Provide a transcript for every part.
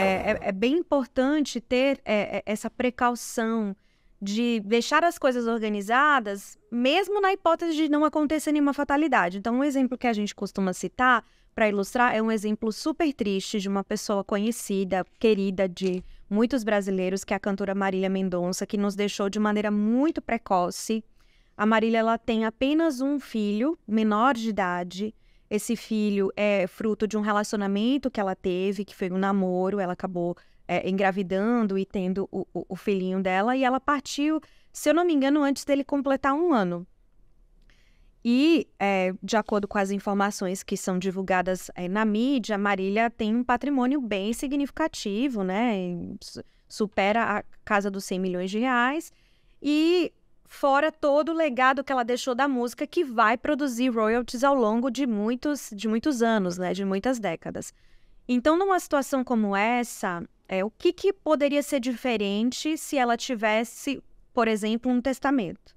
É, é, é, bem importante ter é, é, essa precaução de deixar as coisas organizadas, mesmo na hipótese de não acontecer nenhuma fatalidade. Então, um exemplo que a gente costuma citar para ilustrar é um exemplo super triste de uma pessoa conhecida, querida de muitos brasileiros, que é a cantora Marília Mendonça, que nos deixou de maneira muito precoce. A Marília ela tem apenas um filho, menor de idade, esse filho é fruto de um relacionamento que ela teve, que foi um namoro, ela acabou é, engravidando e tendo o, o, o filhinho dela, e ela partiu, se eu não me engano, antes dele completar um ano. E, é, de acordo com as informações que são divulgadas é, na mídia, Marília tem um patrimônio bem significativo, né? Supera a casa dos 100 milhões de reais. E fora todo o legado que ela deixou da música que vai produzir royalties ao longo de muitos, de muitos anos, né, de muitas décadas. Então, numa situação como essa, é, o que, que poderia ser diferente se ela tivesse, por exemplo, um testamento?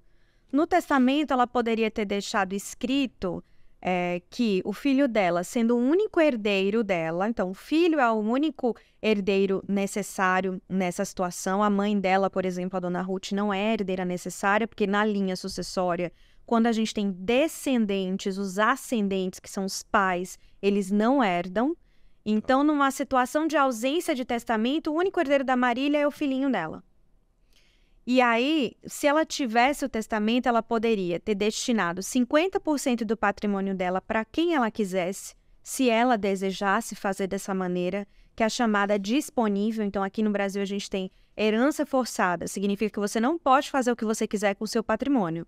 No testamento, ela poderia ter deixado escrito é, que o filho dela, sendo o único herdeiro dela, então o filho é o único herdeiro necessário nessa situação. A mãe dela, por exemplo, a dona Ruth, não é herdeira necessária, porque na linha sucessória, quando a gente tem descendentes, os ascendentes, que são os pais, eles não herdam. Então, numa situação de ausência de testamento, o único herdeiro da Marília é o filhinho dela. E aí, se ela tivesse o testamento, ela poderia ter destinado 50% do patrimônio dela para quem ela quisesse, se ela desejasse fazer dessa maneira, que é a chamada disponível. Então, aqui no Brasil, a gente tem herança forçada, significa que você não pode fazer o que você quiser com o seu patrimônio.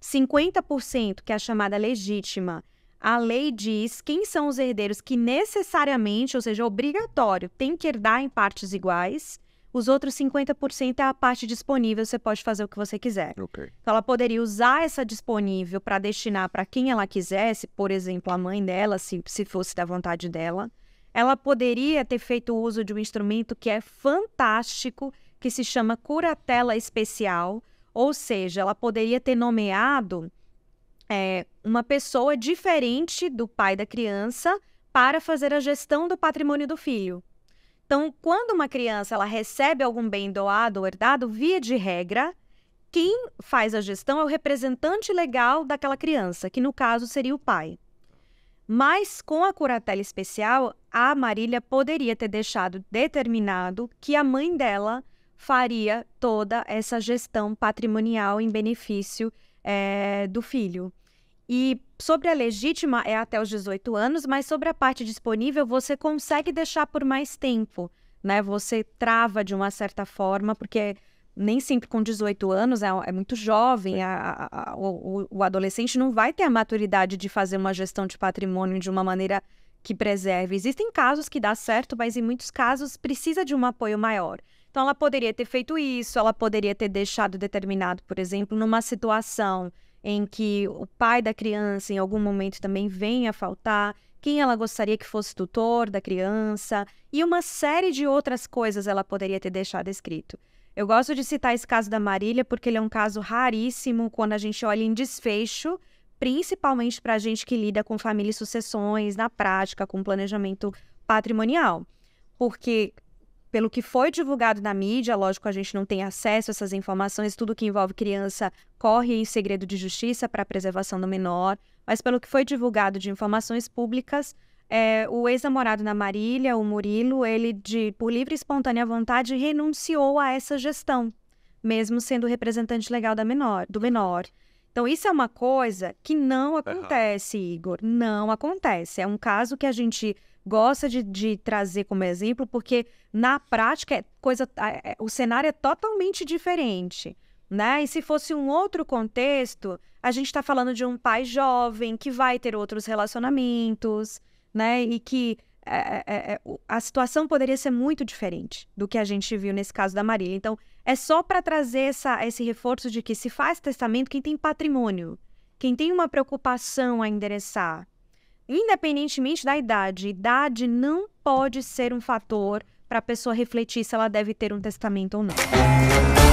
50%, que é a chamada legítima, a lei diz quem são os herdeiros que necessariamente, ou seja, obrigatório, tem que herdar em partes iguais. Os outros 50% é a parte disponível, você pode fazer o que você quiser. Okay. Então, ela poderia usar essa disponível para destinar para quem ela quisesse, por exemplo, a mãe dela, se, se fosse da vontade dela. Ela poderia ter feito uso de um instrumento que é fantástico, que se chama curatela especial, ou seja, ela poderia ter nomeado é, uma pessoa diferente do pai da criança para fazer a gestão do patrimônio do filho. Então, quando uma criança ela recebe algum bem doado ou herdado, via de regra, quem faz a gestão é o representante legal daquela criança, que no caso seria o pai. Mas com a curatela especial, a Marília poderia ter deixado determinado que a mãe dela faria toda essa gestão patrimonial em benefício é, do filho. E sobre a legítima é até os 18 anos, mas sobre a parte disponível você consegue deixar por mais tempo, né? Você trava de uma certa forma, porque nem sempre com 18 anos é, é muito jovem, a, a, a, o, o adolescente não vai ter a maturidade de fazer uma gestão de patrimônio de uma maneira que preserve. Existem casos que dá certo, mas em muitos casos precisa de um apoio maior. Então, ela poderia ter feito isso, ela poderia ter deixado determinado, por exemplo, numa situação em que o pai da criança em algum momento também venha a faltar, quem ela gostaria que fosse tutor da criança e uma série de outras coisas ela poderia ter deixado escrito. Eu gosto de citar esse caso da Marília porque ele é um caso raríssimo quando a gente olha em desfecho, principalmente para a gente que lida com família e sucessões na prática, com planejamento patrimonial. Porque pelo que foi divulgado na mídia, lógico, a gente não tem acesso a essas informações, tudo que envolve criança corre em segredo de justiça para a preservação do menor, mas pelo que foi divulgado de informações públicas, é, o ex-namorado na Marília, o Murilo, ele, de, por livre e espontânea vontade, renunciou a essa gestão, mesmo sendo representante legal da menor, do menor. Então, isso é uma coisa que não tá acontece, Igor. Não acontece. É um caso que a gente gosta de, de trazer como exemplo, porque na prática é coisa, é, o cenário é totalmente diferente. Né? E se fosse um outro contexto, a gente está falando de um pai jovem que vai ter outros relacionamentos, né? E que é, é, é, é a situação poderia ser muito diferente do que a gente viu nesse caso da Marília. Então, é só para trazer essa, esse reforço de que se faz testamento quem tem patrimônio, quem tem uma preocupação a endereçar, independentemente da idade. Idade não pode ser um fator para a pessoa refletir se ela deve ter um testamento ou não.